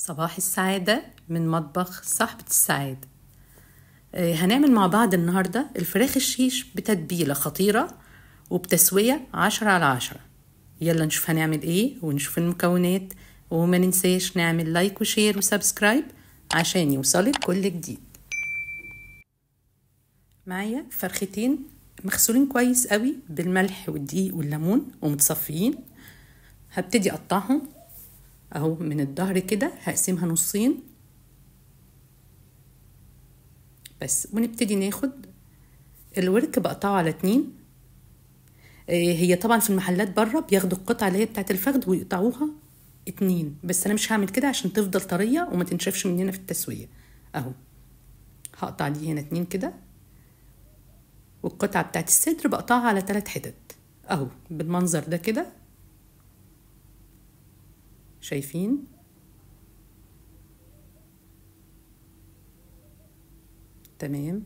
صباح السعادة من مطبخ صاحبة السعادة آه، هنعمل مع بعض النهاردة الفراخ الشيش بتتبيلة خطيرة وبتسوية عشرة على عشرة يلا نشوف هنعمل ايه ونشوف المكونات وما ننساش نعمل لايك وشير وسبسكرايب عشان يوصلك كل جديد معايا فرختين مغسولين كويس قوي بالملح والدقيق والليمون ومتصفيين هبتدي اقطعهم اهو من الظهر كده هقسمها نصين بس ونبتدي ناخد الورك بقطعه على اتنين آه، هي طبعا في المحلات بره بياخدوا القطعه اللي هي بتاعه الفخد ويقطعوها اتنين بس انا مش هعمل كده عشان تفضل طريه وما تنشفش مننا في التسويه اهو هقطع دي هنا اتنين كده والقطعه بتاعه الصدر بقطعها على تلات حتت اهو بالمنظر ده كده شايفين تمام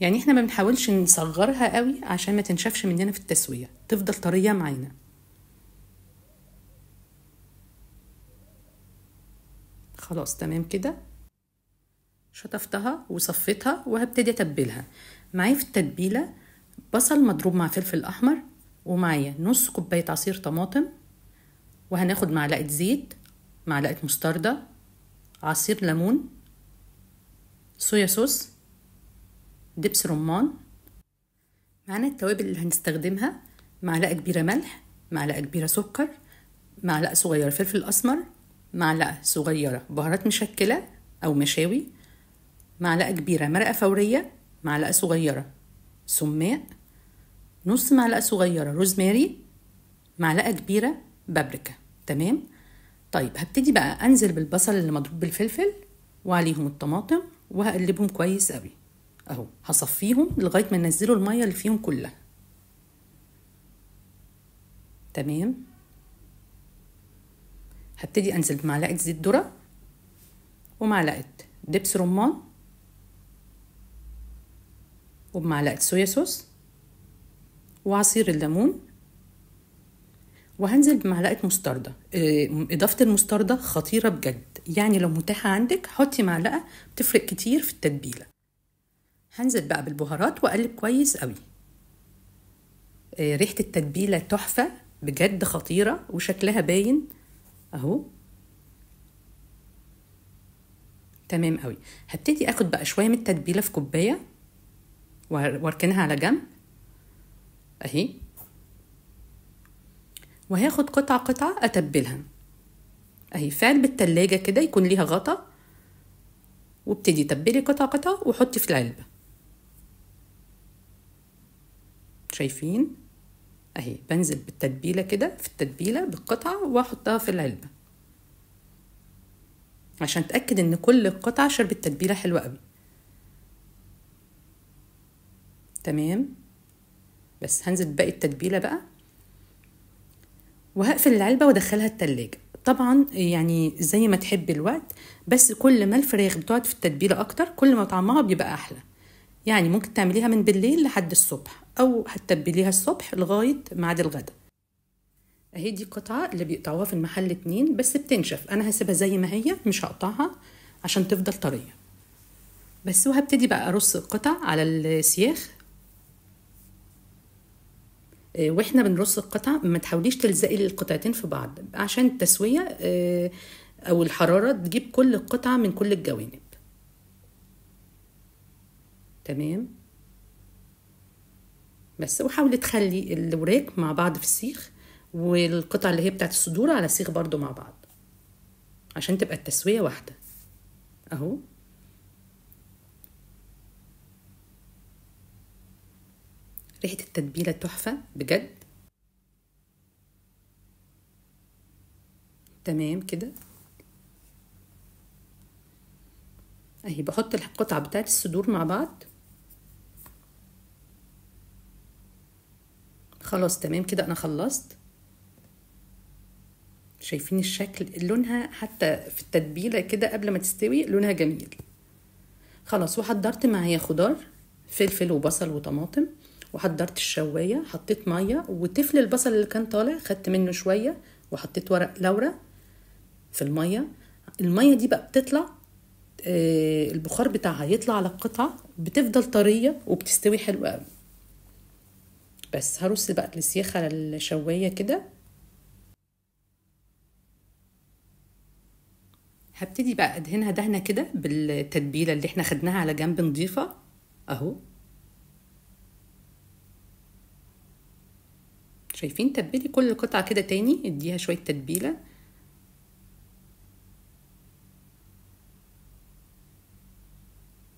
يعني احنا ما بنحاولش نصغرها قوي عشان ما تنشفش مننا في التسويه تفضل طريه معانا خلاص تمام كده شطفتها وصفيتها وهبتدي اتبلها معايا في التتبيله بصل مضروب مع فلفل احمر ومعايا نص كوبايه عصير طماطم وهناخد معلقة زيت معلقة مستردة عصير ليمون صويا صوص دبس رمان معانا التوابل اللي هنستخدمها معلقة كبيرة ملح معلقة كبيرة سكر معلقة صغيرة فلفل أسمر معلقة صغيرة بهارات مشكلة أو مشاوي معلقة كبيرة مرقة فورية معلقة صغيرة سماق نص معلقة صغيرة روزماري معلقة كبيرة بابريكا تمام طيب هبتدي بقى انزل بالبصل اللي مضروب بالفلفل وعليهم الطماطم وهقلبهم كويس قوي اهو هصفيهم لغايه ما ينزلوا الميه اللي فيهم كلها تمام هبتدي انزل بمعلقه زيت ذره ومعلقه دبس رمان وبمعلقه صويا صوص وعصير الليمون وهنزل بمعلقه مستردة آه، اضافه المستردة خطيره بجد يعني لو متاحه عندك حطي معلقه بتفرق كتير في التتبيله هنزل بقى بالبهارات واقلب كويس قوي آه، ريحه التتبيله تحفه بجد خطيره وشكلها باين اهو تمام قوي هبتدي اخد بقى شويه من التتبيله في كوبايه واركنها على جنب اهي وهاخد قطعة قطعة أتبلها أهي فعل بالتلاجة كده يكون ليها غطا وابتدي تبلي قطعة قطعة وحطي في العلبة شايفين أهي بنزل بالتتبيلة كده في التتبيلة بالقطعة وأحطها في العلبة عشان أتأكد إن كل قطعة شربت تتبيلة حلوة أوي تمام بس هنزل باقي التتبيلة بقى وهقفل العلبة وادخلها التلاجة طبعا يعني زي ما تحب الوقت بس كل ما الفراخ بتقعد في التتبيلة أكتر كل ما طعمها بيبقى أحلى يعني ممكن تعمليها من بالليل لحد الصبح أو هتتبليها الصبح لغاية ميعاد الغدا اهي دي القطعة اللي بيقطعوها في المحل اتنين بس بتنشف أنا هسيبها زي ما هي مش هقطعها عشان تفضل طرية بس وهبتدي بقى أرص القطع على السياخ آه، واحنا بنرص القطع ما تحاوليش تلزقي القطعتين في بعض عشان التسويه آه، او الحراره تجيب كل القطعه من كل الجوانب تمام بس وحاولي تخلي الوراك مع بعض في السيخ والقطع اللي هي بتاعت الصدور على السيخ برضو مع بعض عشان تبقى التسويه واحده اهو ريحة التتبيلة تحفة بجد تمام كده اهي بحط القطعة بتاعت الصدور مع بعض خلاص تمام كده انا خلصت شايفين الشكل لونها حتى في التتبيله كده قبل ما تستوي لونها جميل خلاص وحضرت معايا خضار فلفل وبصل وطماطم وحضرت الشوايه حطيت ميه وتفل البصل اللي كان طالع خدت منه شويه وحطيت ورق لورا في الميه الميه دي بقى بتطلع آه، البخار بتاعها يطلع على القطعه بتفضل طريه وبتستوي حلوه بس هرص بقى السيخ على الشوايه كده هبتدي بقى ادهنها دهنه كده بالتتبيله اللي احنا خدناها على جنب نضيفه اهو شايفين تبلي كل قطعة كده تاني اديها شوية تتبيلة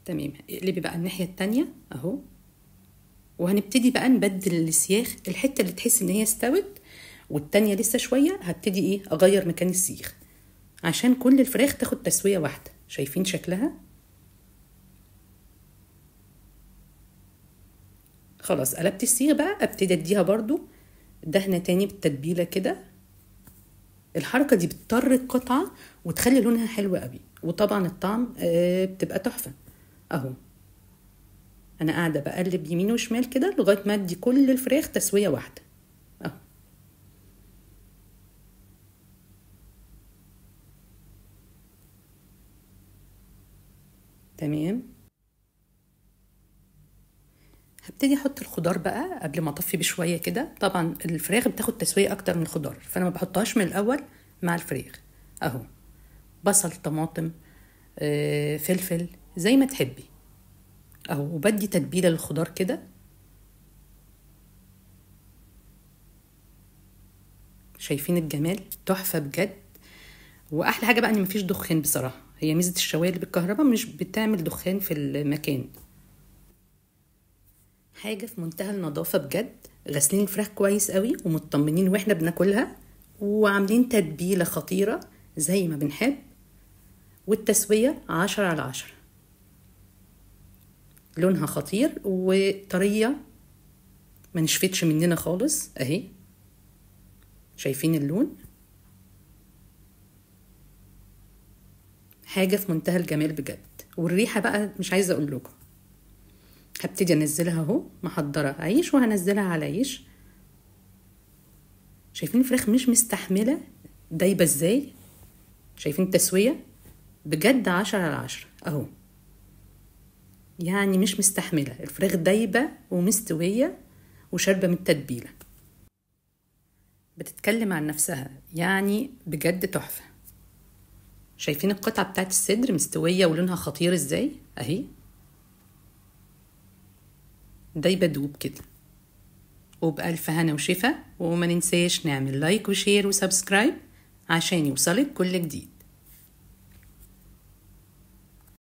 تمام اقلبي بقى الناحية التانية اهو وهنبتدي بقى نبدل السياخ الحتة اللي تحس ان هي استوت والتانية لسه شوية هبتدي ايه اغير مكان السيخ عشان كل الفراخ تاخد تسوية واحدة شايفين شكلها خلاص قلبت السيخ بقى ابتدي اديها برضو دهنة تاني بالتتبيلة كده الحركة دي بتطر القطعة وتخلي لونها حلو قوي وطبعا الطعم آه، بتبقى تحفة اهو انا قاعدة بقلب يمين وشمال كده لغاية ما ادي كل الفراخ تسوية واحدة تمام هبتدي احط الخضار بقى قبل ما اطفي بشويه كده طبعا الفراخ بتاخد تسويه اكتر من الخضار فانا ما بحطهاش من الاول مع الفراخ اهو بصل طماطم آه، فلفل زي ما تحبي اهو وبدي تتبيله للخضار كده شايفين الجمال تحفه بجد واحلى حاجه بقى ان مفيش دخان بصراحه هي ميزه الشوايه اللي بالكهرباء مش بتعمل دخان في المكان حاجه في منتهى النظافه بجد غاسلين الفراخ كويس قوي ومطمنين واحنا بناكلها وعاملين تتبيله خطيره زي ما بنحب والتسويه عشرة على عشرة لونها خطير وطريه ما نشفتش مننا خالص اهي شايفين اللون حاجه في منتهى الجمال بجد والريحه بقى مش عايزه اقول لكم هبتدي انزلها اهو محضره عيش وهنزلها على عيش شايفين الفراخ مش مستحمله دايبه ازاي شايفين التسويه بجد عشرة على عشرة اهو يعني مش مستحمله الفراخ دايبه ومستويه وشاربه من التتبيله بتتكلم عن نفسها يعني بجد تحفه شايفين القطعه بتاعت الصدر مستويه ولونها خطير ازاي اهي دايبة دوب كده وبألف هنا وشفا وما ننساش نعمل لايك وشير وسبسكرايب عشان يوصلك كل جديد